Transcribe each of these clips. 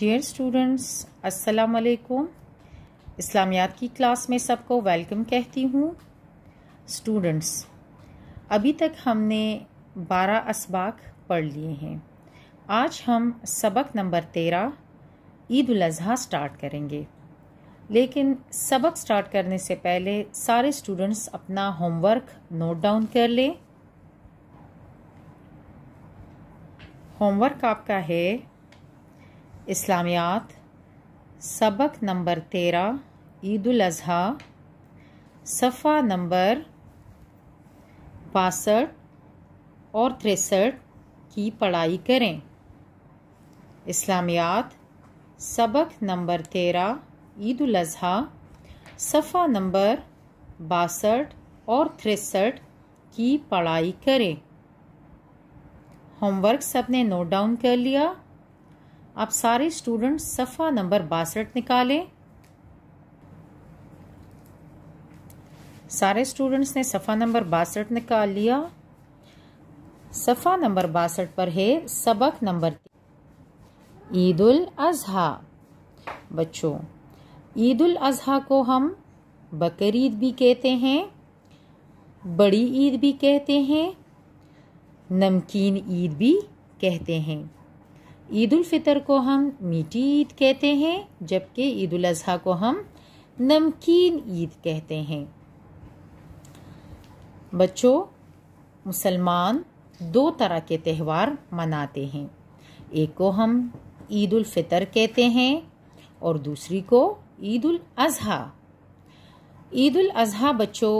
dear students अस्सलाम वालेकुम इस्लामियात की क्लास में सबको वेलकम कहती हूँ स्टूडेंट्स अभी तक हमने बारह इसबाक पढ़ लिए हैं आज हम सबक नंबर तेरह ईद उल अजहा स्टार्ट करेंगे लेकिन सबक स्टार्ट करने से पहले सारे स्टूडेंट्स अपना होमवर्क नोट डाउन कर लें होमवर्क आपका है इस्लामियात सबक नंबर तेरह ईद अज़हा सफ़ा नंबर बासठ और तिरसठ की पढ़ाई करें इस्लामियात सबक नंबर तेरह ईद अज़हा सफ़ा नंबर बासठ और तिरसठ की पढ़ाई करें होमवर्क सबने नोट डाउन कर लिया आप सारे स्टूडेंट्स सफ़ा नंबर बासठ निकालें सारे स्टूडेंट्स ने सफ़ा नंबर बासठ निकाल लिया सफ़ा नंबर बासठ पर है सबक नंबर ईद उल अज़हा बच्चों ईद उल अज़हा को हम बकर भी कहते हैं बड़ी ईद भी कहते हैं नमकीन ईद भी कहते हैं ईद उल फितर को हम मीठी ईद कहते हैं जबकि ईद उल अजहा को हम नमकीन ईद कहते हैं बच्चों मुसलमान दो तरह के त्यौहार मनाते हैं एक को हम ईद उल फितर कहते हैं और दूसरी को ईद उल अजहा ईद उल अजहा बच्चों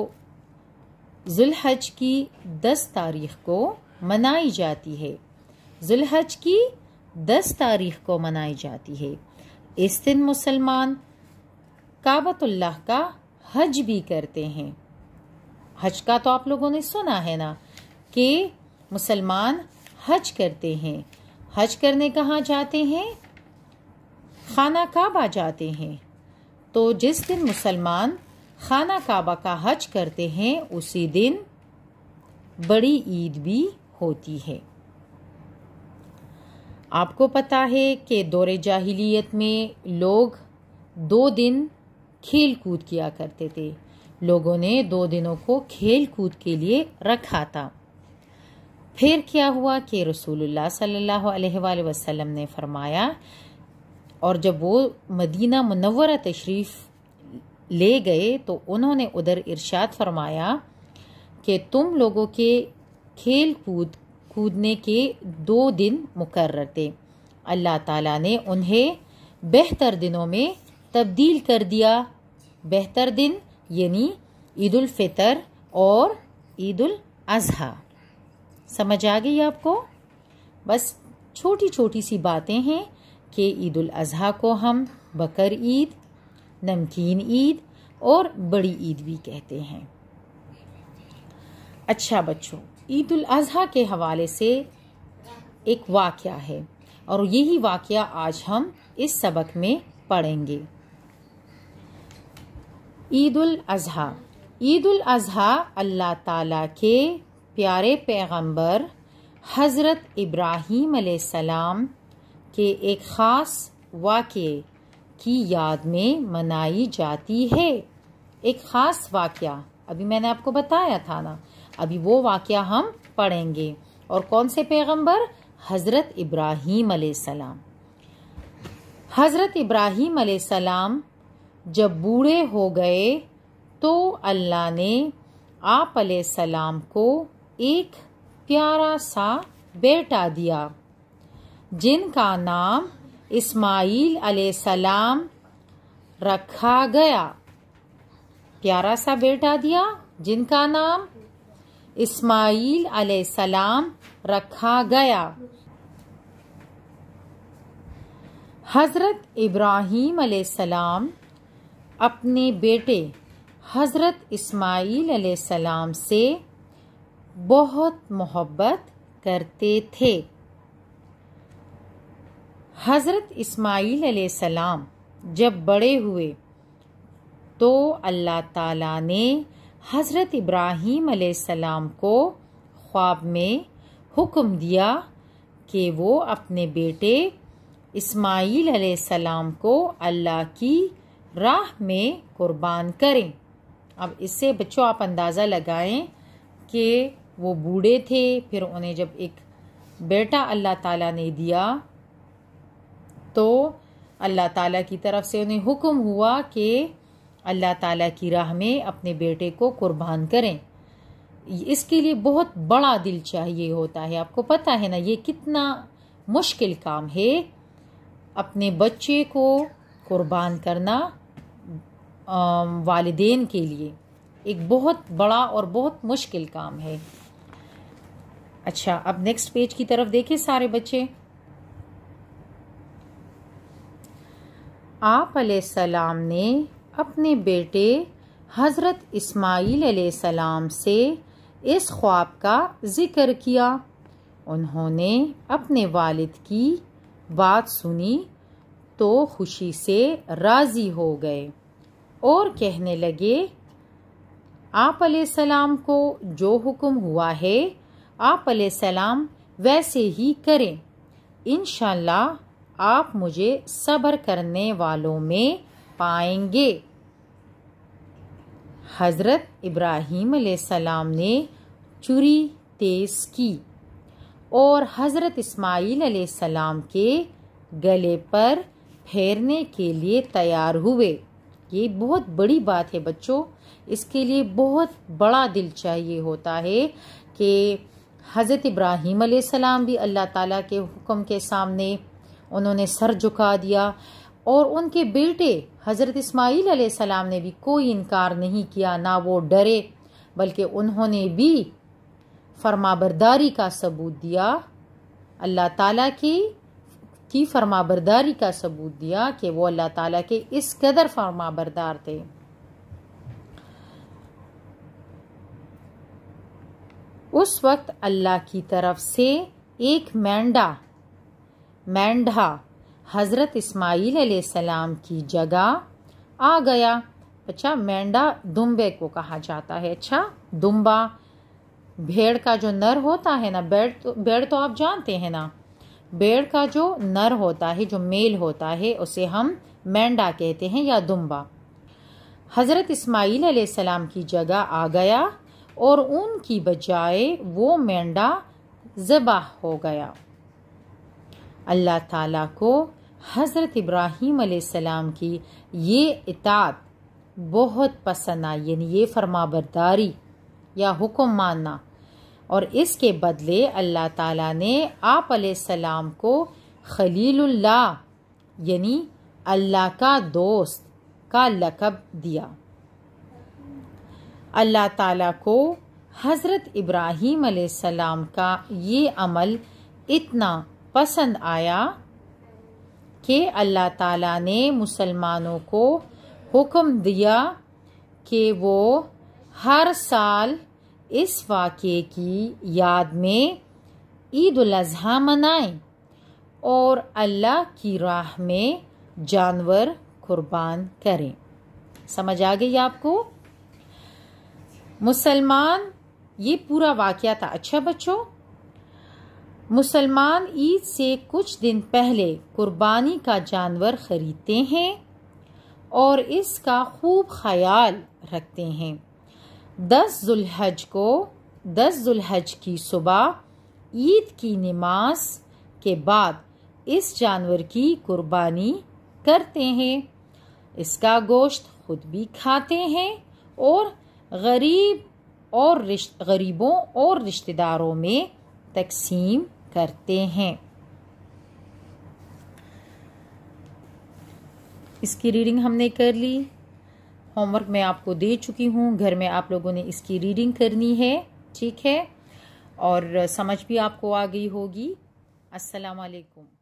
जुल्हज की दस तारीख को मनाई जाती है जुल्हज की दस तारीख को मनाई जाती है इस दिन मुसलमान काबतुल्लाह का हज भी करते हैं हज का तो आप लोगों ने सुना है ना कि मुसलमान हज करते हैं हज करने कहाँ जाते हैं खाना काबा जाते हैं तो जिस दिन मुसलमान खाना काबा का हज करते हैं उसी दिन बड़ी ईद भी होती है आपको पता है कि दौरे जाहिलियत में लोग दो दिन खेल कूद किया करते थे लोगों ने दो दिनों को खेल कूद के लिए रखा था फिर क्या हुआ कि रसूलुल्लाह सल्लल्लाहु अलैहि वसल्लम ने फरमाया और जब वो मदीना मनवर तशरीफ ले गए तो उन्होंने उधर इरशाद फरमाया कि तुम लोगों के खेल कूद कूदने के दो दिन मुकर थे अल्लाह ताला ने उन्हें बेहतर दिनों में तब्दील कर दिया बेहतर दिन यानी ईद फितर और ईद अजहा समझ आ गई आपको बस छोटी छोटी सी बातें हैं कि ईद अजहा को हम बकर ईद नमकीन ईद और बड़ी ईद भी कहते हैं अच्छा बच्चों ईद अज़हा के हवाले से एक वाक़ है और यही वाक़ आज हम इस सबक में पढ़ेंगे ईद अज़हा ईद अज़हा अल्लाह ताला के प्यारे पैगंबर हज़रत इब्राहीम सलाम के एक ख़ास वाक़े की याद में मनाई जाती है एक ख़ास वाक़ अभी मैंने आपको बताया था ना अभी वो वाक़ हम पढ़ेंगे और कौन से पैगम्बर हज़रत इब्राहीम सलाम हज़रत इब्राहीम सलाम जब बूढ़े हो गए तो अल्लाह ने आप सलाम को एक प्यारा सा बेटा दिया जिनका नाम इस्माइल सलाम रखा गया प्यारा सा बेटा दिया जिनका नाम इस्माइल सलाम रखा गया हज़रत इब्राहीम सलाम अपने बेटे हज़रत इस्माइल सलाम से बहुत मोहब्बत करते थे हज़रत इस्माइल सलाम जब बड़े हुए तो अल्लाह ताला ने हज़रत इब्राहीम सलाम को ख्वाब में हुक्म दिया कि वो अपने बेटे इस्माइल सलाम को अल्लाह की राह में कुर्बान करें अब इससे बच्चों आप अंदाज़ा लगाएं कि वो बूढ़े थे फिर उन्हें जब एक बेटा अल्लाह ताला ने दिया तो अल्लाह ताला की तरफ से उन्हें हुक्म हुआ कि अल्लाह ताला की राह में अपने बेटे को कुर्बान करें इसके लिए बहुत बड़ा दिल चाहिए होता है आपको पता है ना ये कितना मुश्किल काम है अपने बच्चे को कुर्बान करना वालदेन के लिए एक बहुत बड़ा और बहुत मुश्किल काम है अच्छा अब नेक्स्ट पेज की तरफ देखें सारे बच्चे आप सलाम ने अपने बेटे हज़रत इस्माईल सलाम से इस ख्वाब का ज़िक्र किया उन्होंने अपने वालिद की बात सुनी तो खुशी से राज़ी हो गए और कहने लगे आप सलाम को जो हुक्म हुआ है आप सलाम वैसे ही करें इन आप मुझे सब्र करने वालों में पाएंगे हज़रत इब्राहीम सलाम ने चुरी तेज़ की और हज़रत इस्माइल सलाम के गले पर फेरने के लिए तैयार हुए ये बहुत बड़ी बात है बच्चों इसके लिए बहुत बड़ा दिल चाहिए होता है कि हज़रत इब्राहीम सलाम भी अल्लाह ताला के हुक्म के सामने उन्होंने सर झुका दिया और उनके बेटे हज़रत इस्माईल सलाम ने भी कोई इनकार नहीं किया ना वो डरे बल्कि उन्होंने भी फरमाबरदारी का सबूत दिया अल्लाह ताला की की फरमाबरदारी का सबूत दिया कि वो अल्लाह ताला के इस कदर फरमाबरदार थे उस वक्त अल्लाह की तरफ से एक मेंढा मेंढा हज़रत इस्माईल सलाम की जगह आ गया अच्छा मेंढा दुम्बे को कहा जाता है अच्छा दुम्बा भेड़ का जो नर होता है ना बेड़ तो बेड़ तो आप जानते हैं ना बेड़ का जो नर होता है जो मेल होता है उसे हम मेंढा कहते हैं या दुम्बा हज़रत इस्माईल सलाम की जगह आ गया और उनकी बजाय वो मेंढा ज़बह हो गया अल्लाह ताला को हज़रत इब्राहीम सलाम की ये इतात बहुत पसंद आई यानी ये फरमाबरदारी या हुक्म मानना और इसके बदले अल्लाह ताला ने आप सलाम को खलीलुल्लाह यानी अल्लाह का दोस्त का लकब दिया अल्लाह ताला को हज़रत इब्राहीम सलाम का ये अमल इतना पसंद आया कि अल्लाह ताला ने मुसलमानों को हुक्म दिया कि वो हर साल इस वाक़े की याद में ईद अज़हा मनाएं और अल्लाह की राह में जानवर कुर्बान करें समझ आ गई आपको मुसलमान ये पूरा वाक़ था अच्छा बच्चों मुसलमान ईद से कुछ दिन पहले कुर्बानी का जानवर ख़रीदते हैं और इसका खूब ख्याल रखते हैं दस जुलहज को दस जुल्हज की सुबह ईद की नमाज के बाद इस जानवर की कुर्बानी करते हैं इसका गोश्त खुद भी खाते हैं और गरीब और गरीबों और रिश्तेदारों में तकसीम करते हैं इसकी रीडिंग हमने कर ली होमवर्क मैं आपको दे चुकी हूँ घर में आप लोगों ने इसकी रीडिंग करनी है ठीक है और समझ भी आपको आ गई होगी अस्सलाम वालेकुम